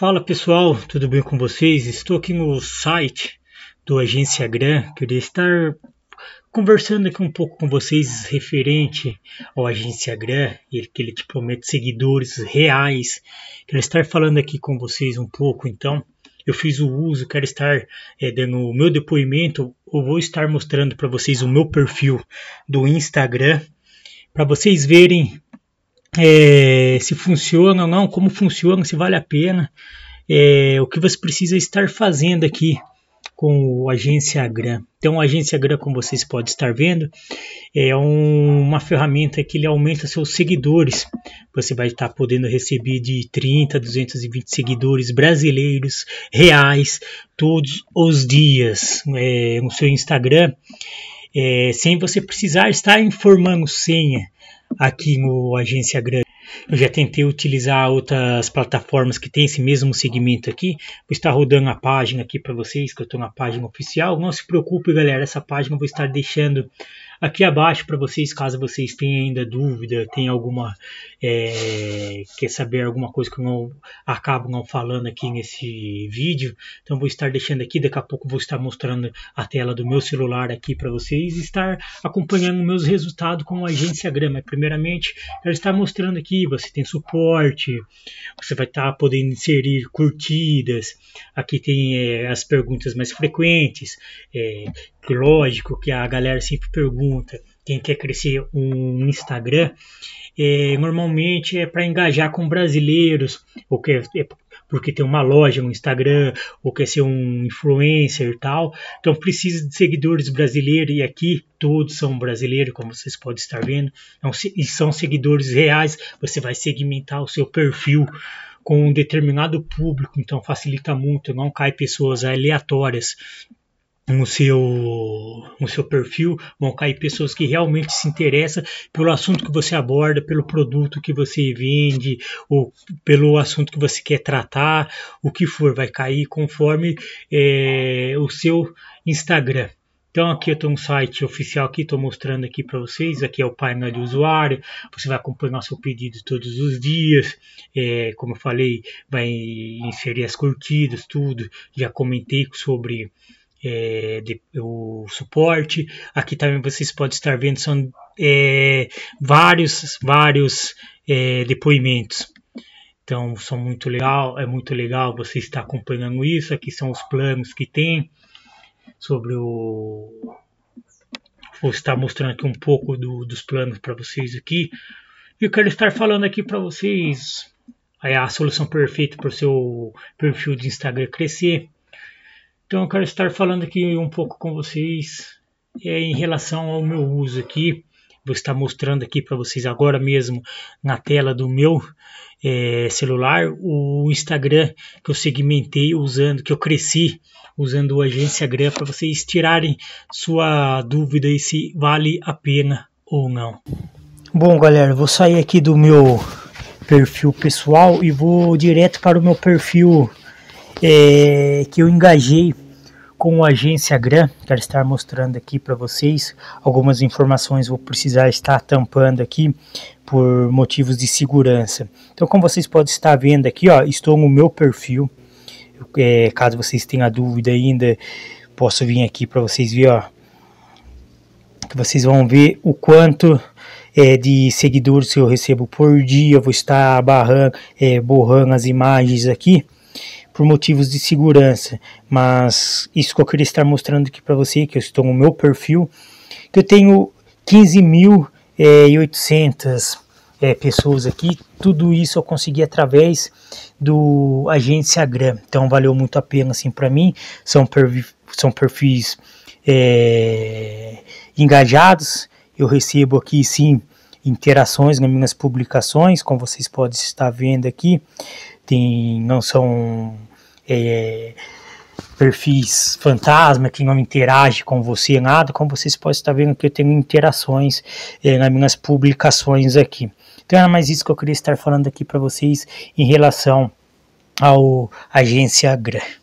Fala pessoal, tudo bem com vocês? Estou aqui no site do Agência Gran. Queria estar conversando aqui um pouco com vocês referente ao Agência Gran, ele que ele te promete seguidores reais. Quero estar falando aqui com vocês um pouco, então eu fiz o uso, quero estar é, dando o meu depoimento, eu vou estar mostrando para vocês o meu perfil do Instagram para vocês verem é, se funciona ou não, como funciona, se vale a pena. É, o que você precisa estar fazendo aqui com o Agência Gram. Então, o Agência Gram, como vocês podem estar vendo, é um, uma ferramenta que ele aumenta seus seguidores. Você vai estar podendo receber de 30 a 220 seguidores brasileiros reais todos os dias é, no seu Instagram, é, sem você precisar estar informando senha aqui no Agência Grande. Eu já tentei utilizar outras plataformas que tem esse mesmo segmento aqui. Vou estar rodando a página aqui para vocês, que eu estou na página oficial. Não se preocupe, galera, essa página eu vou estar deixando aqui abaixo para vocês, caso vocês tenham ainda dúvida, tenham alguma é, quer saber alguma coisa que eu não acabo não falando aqui nesse vídeo, então vou estar deixando aqui, daqui a pouco vou estar mostrando a tela do meu celular aqui para vocês estar acompanhando meus resultados com a agência Grama. Primeiramente, ela está mostrando aqui, você tem suporte, você vai estar tá podendo inserir curtidas, aqui tem é, as perguntas mais frequentes, é, que lógico que a galera sempre pergunta quem quer crescer um Instagram é, normalmente é para engajar com brasileiros ou quer é porque tem uma loja, um Instagram, ou quer ser um influencer e tal. Então precisa de seguidores brasileiros e aqui todos são brasileiros, como vocês podem estar vendo. Então, e são seguidores reais, você vai segmentar o seu perfil com um determinado público, então facilita muito, não cai pessoas aleatórias no seu, no seu perfil vão cair pessoas que realmente se interessam pelo assunto que você aborda, pelo produto que você vende, ou pelo assunto que você quer tratar, o que for, vai cair conforme é, o seu Instagram. Então aqui eu tenho um site oficial aqui, estou mostrando aqui para vocês. Aqui é o painel de usuário. Você vai acompanhar seu pedido todos os dias. É, como eu falei, vai inserir as curtidas, tudo. Já comentei sobre é, de, o suporte. Aqui também vocês podem estar vendo são é, vários, vários é, depoimentos. Então são muito legal, é muito legal você estar acompanhando isso. Aqui são os planos que tem sobre o. Vou estar mostrando aqui um pouco do, dos planos para vocês aqui. E eu quero estar falando aqui para vocês é, a solução perfeita para o seu perfil de Instagram crescer. Então eu quero estar falando aqui um pouco com vocês é, em relação ao meu uso aqui. Vou estar mostrando aqui para vocês agora mesmo na tela do meu é, celular o Instagram que eu segmentei usando, que eu cresci usando o Agência Gran para vocês tirarem sua dúvida e se vale a pena ou não. Bom, galera, vou sair aqui do meu perfil pessoal e vou direto para o meu perfil é, que eu engajei com a agência GRAM. quero estar mostrando aqui para vocês algumas informações, vou precisar estar tampando aqui por motivos de segurança. Então, como vocês podem estar vendo aqui, ó, estou no meu perfil, é, caso vocês tenham dúvida ainda, posso vir aqui para vocês ver, ó, que vocês vão ver o quanto é, de seguidores eu recebo por dia, eu vou estar barrando, é, borrando as imagens aqui, por motivos de segurança, mas isso que eu queria estar mostrando aqui para você, que eu estou no meu perfil, que eu tenho 15.800 é, eh, eh, pessoas aqui, tudo isso eu consegui através do Agência Gram, então valeu muito a pena assim para mim, são, perfis, são perfis é, engajados, eu recebo aqui sim interações nas minhas publicações, como vocês podem estar vendo aqui, tem, não são é, perfis fantasma que não interage com você nada, como vocês podem estar vendo que eu tenho interações é, nas minhas publicações aqui. Então era mais isso que eu queria estar falando aqui para vocês em relação ao Agência Gran.